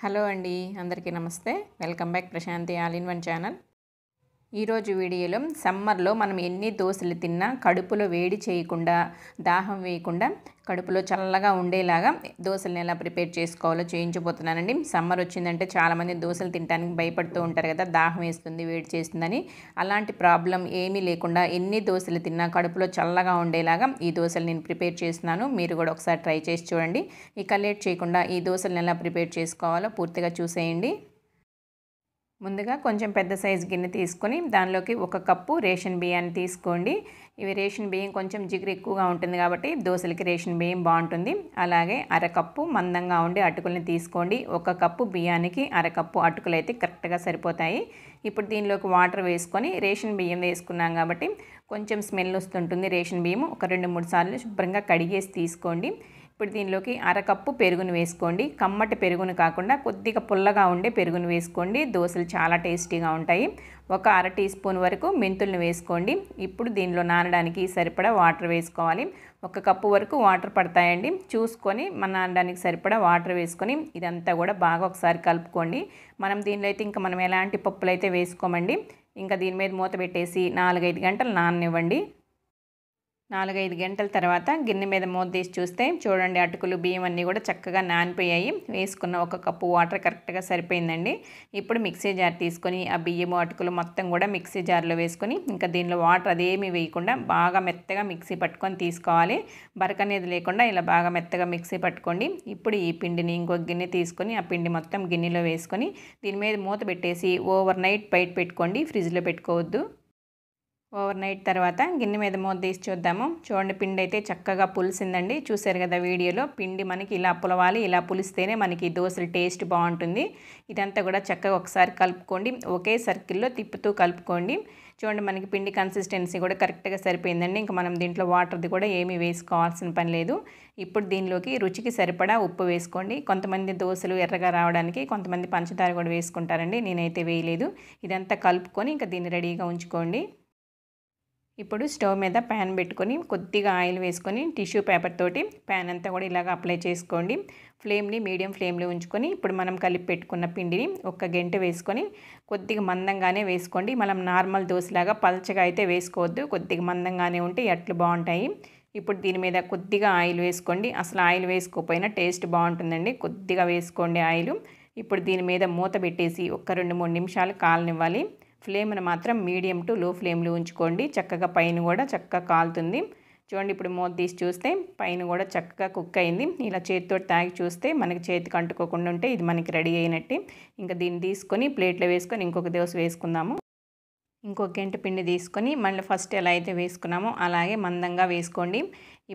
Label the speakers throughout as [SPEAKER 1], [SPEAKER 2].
[SPEAKER 1] hello అండి అందరికీ నమస్తే welcome back Prashanti all in one channel ఈరోజు వీడియోలో సమ్మర్లో మనం ఎన్ని దోశలు తిన్నా కడుపులో వేడి చేయకుండా దాహం వేయకుండా కడుపులో చల్లగా ఉండేలాగా దోశలను ఎలా ప్రిపేర్ చేసుకోవాలో చేయించబోతున్నానండి సమ్మర్ వచ్చిందంటే చాలామంది దోశలు తినడానికి భయపడుతూ ఉంటారు కదా దాహం వేస్తుంది వేడి చేస్తుందని అలాంటి ప్రాబ్లం ఏమీ లేకుండా ఎన్ని దోశలు తిన్నా కడుపులో చల్లగా ఉండేలాగా ఈ దోశలు నేను ప్రిపేర్ చేస్తున్నాను మీరు కూడా ఒకసారి ట్రై చేసి చూడండి ఇక లేట్ చేయకుండా ఈ దోశలను ఎలా ప్రిపేర్ చేసుకోవాలో పూర్తిగా చూసేయండి ముందుగా కొంచెం పెద్ద సైజు గిన్నె తీసుకొని దానిలోకి ఒక కప్పు రేషన్ బియ్యాన్ని తీసుకోండి ఇవి రేషన్ బియ్యం కొంచెం జిగురు ఎక్కువగా ఉంటుంది కాబట్టి దోశలకి రేషన్ బియ్యం బాగుంటుంది అలాగే అరకప్పు మందంగా ఉండి అటుకుల్ని తీసుకోండి ఒక కప్పు బియ్యానికి అరకప్పు అటుకులు అయితే కరెక్ట్గా సరిపోతాయి ఇప్పుడు దీనిలోకి వాటర్ వేసుకొని రేషన్ బియ్యం వేసుకున్నాం కాబట్టి కొంచెం స్మెల్ వస్తుంటుంది రేషన్ బియ్యం ఒక రెండు మూడు సార్లు శుభ్రంగా కడిగేసి తీసుకోండి ఇప్పుడు దీనిలోకి అరకప్పు పెరుగును వేసుకోండి కమ్మటి పెరుగును కాకుండా కొద్దిగా పుల్లగా ఉండే పెరుగును వేసుకోండి దోశలు చాలా టేస్టీగా ఉంటాయి ఒక అర టీ స్పూన్ వరకు మెంతులను వేసుకోండి ఇప్పుడు దీనిలో నానడానికి సరిపడా వాటర్ వేసుకోవాలి ఒక కప్పు వరకు వాటర్ పడతాయండి చూసుకొని మన నానడానికి సరిపడా వాటర్ వేసుకొని ఇదంతా కూడా బాగా ఒకసారి కలుపుకోండి మనం దీనిలో అయితే ఇంకా మనం ఎలాంటి పప్పులు అయితే వేసుకోమండి ఇంకా దీని మీద మూత పెట్టేసి నాలుగైదు గంటలు నాననివ్వండి నాలుగైదు గంటల తర్వాత గిన్నె మీద మూత తీసి చూస్తే చూడండి అటుకులు బియ్యం అన్నీ కూడా చక్కగా నానిపోయాయి వేసుకున్న ఒక కప్పు వాటర్ కరెక్ట్గా సరిపోయిందండి ఇప్పుడు మిక్సీ జార్ తీసుకొని ఆ బియ్యము అటుకులు మొత్తం కూడా మిక్సీ జార్లో వేసుకొని ఇంకా దీనిలో వాటర్ అదేమీ వేయకుండా బాగా మెత్తగా మిక్సీ పట్టుకొని తీసుకోవాలి బరక అనేది లేకుండా ఇలా బాగా మెత్తగా మిక్సీ పట్టుకోండి ఇప్పుడు ఈ పిండిని ఇంకో గిన్నె తీసుకొని ఆ పిండి మొత్తం గిన్నెలో వేసుకొని దీని మీద మూత పెట్టేసి ఓవర్ నైట్ బయట పెట్టుకోండి ఫ్రిడ్జ్లో పెట్టుకోవద్దు ఓవర్ నైట్ తర్వాత గిన్నె మీద మూత తీసి చూద్దాము చూడండి పిండి అయితే చక్కగా పులిసిందండి చూసారు కదా వీడియోలో పిండి మనకి ఇలా పులవాలి ఇలా పులిస్తేనే మనకి దోశలు టేస్ట్ బాగుంటుంది ఇదంతా కూడా చక్కగా ఒకసారి కలుపుకోండి ఒకే సర్కిల్లో తిప్పుతూ కలుపుకోండి చూడండి మనకి పిండి కన్సిస్టెన్సీ కూడా కరెక్ట్గా సరిపోయిందండి ఇంకా మనం దీంట్లో వాటర్ది కూడా ఏమీ వేసుకోవాల్సిన పని లేదు ఇప్పుడు దీనిలోకి రుచికి సరిపడా ఉప్పు వేసుకోండి కొంతమంది దోశలు ఎర్రగా రావడానికి కొంతమంది పంచదార కూడా వేసుకుంటారండి నేనైతే వేయలేదు ఇదంతా కలుపుకొని ఇంకా దీన్ని రెడీగా ఉంచుకోండి ఇప్పుడు స్టవ్ మీద ప్యాన్ పెట్టుకొని కొద్దిగా ఆయిల్ వేసుకొని టిష్యూ పేపర్ తోటి ప్యాన్ అంతా కూడా ఇలాగ అప్లై చేసుకోండి ఫ్లేమ్ని మీడియం ఫ్లేమ్లో ఉంచుకొని ఇప్పుడు మనం కలిపి పెట్టుకున్న పిండిని ఒక్క గంట వేసుకొని కొద్దిగా మందంగానే వేసుకోండి మనం నార్మల్ దోశలాగా పల్చగా అయితే వేసుకోవద్దు కొద్దిగా మందంగానే ఉంటే ఎట్లు బాగుంటాయి ఇప్పుడు దీని మీద కొద్దిగా ఆయిల్ వేసుకోండి అసలు ఆయిల్ వేసుకోకపోయినా టేస్ట్ బాగుంటుందండి కొద్దిగా వేసుకోండి ఆయిల్ ఇప్పుడు దీని మీద మూత పెట్టేసి ఒక రెండు మూడు నిమిషాలు కాలనివ్వాలి ఫ్లేమ్ను మాత్రం మీడియం టు లో ఫ్లేమ్లో ఉంచుకోండి చక్కగా పైన కూడా చక్కగా కాలుతుంది చూడండి ఇప్పుడు మూత తీసి చూస్తే పైన కూడా చక్కగా కుక్ అయింది ఇలా చేతితో తాగి చూస్తే మనకి చేతికి అంటుకోకుండా ఉంటే ఇది మనకి రెడీ అయినట్టే ఇంకా దీన్ని తీసుకొని ప్లేట్లో వేసుకొని ఇంకొక దోశ వేసుకుందాము ఇంకో గంట పిండి తీసుకొని మళ్ళీ ఫస్ట్ ఎలా అయితే వేసుకున్నామో అలాగే మందంగా వేసుకోండి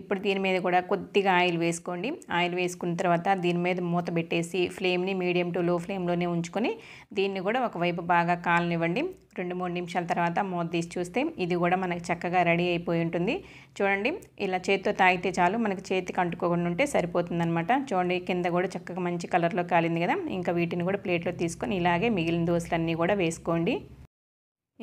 [SPEAKER 1] ఇప్పుడు దీని మీద కూడా కొద్దిగా ఆయిల్ వేసుకోండి ఆయిల్ వేసుకున్న తర్వాత దీని మీద మూత పెట్టేసి ఫ్లేమ్ని మీడియం టు లో ఫ్లేమ్లోనే ఉంచుకొని దీన్ని కూడా ఒకవైపు బాగా కాలనివ్వండి రెండు మూడు నిమిషాల తర్వాత మూత తీసి చూస్తే ఇది కూడా మనకు చక్కగా రెడీ అయిపోయి ఉంటుంది చూడండి ఇలా చేతితో తాగితే చాలు మనకు చేతికి అంటుకోకుండా ఉంటే సరిపోతుందనమాట చూడండి కింద కూడా చక్కగా మంచి కలర్లో కాలింది కదా ఇంకా వీటిని కూడా ప్లేట్లో తీసుకొని ఇలాగే మిగిలిన దోశలన్నీ కూడా వేసుకోండి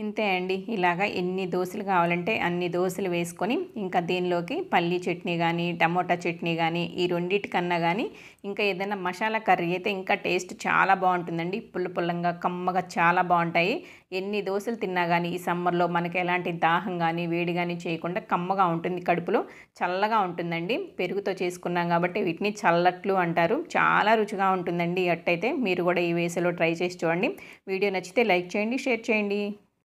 [SPEAKER 1] ఇంతే అండి ఇలాగా ఎన్ని దోశలు కావాలంటే అన్ని దోశలు వేసుకొని ఇంకా దీనిలోకి పల్లి చట్నీ కానీ టమోటా చట్నీ కానీ ఈ రెండిటికన్నా కానీ ఇంకా ఏదైనా మసాలా కర్రీ అయితే ఇంకా టేస్ట్ చాలా బాగుంటుందండి పుల్ల పుల్లంగా కమ్మగా చాలా బాగుంటాయి ఎన్ని దోశలు తిన్నా కానీ ఈ సమ్మర్లో మనకి ఎలాంటి దాహం కానీ వేడి కానీ చేయకుండా కమ్మగా ఉంటుంది కడుపులో చల్లగా ఉంటుందండి పెరుగుతో చేసుకున్నాం కాబట్టి వీటిని చల్లట్లు అంటారు చాలా రుచిగా ఉంటుందండి అట్టయితే మీరు కూడా ఈ వేసలో ట్రై చేసి చూడండి వీడియో నచ్చితే లైక్ చేయండి షేర్ చేయండి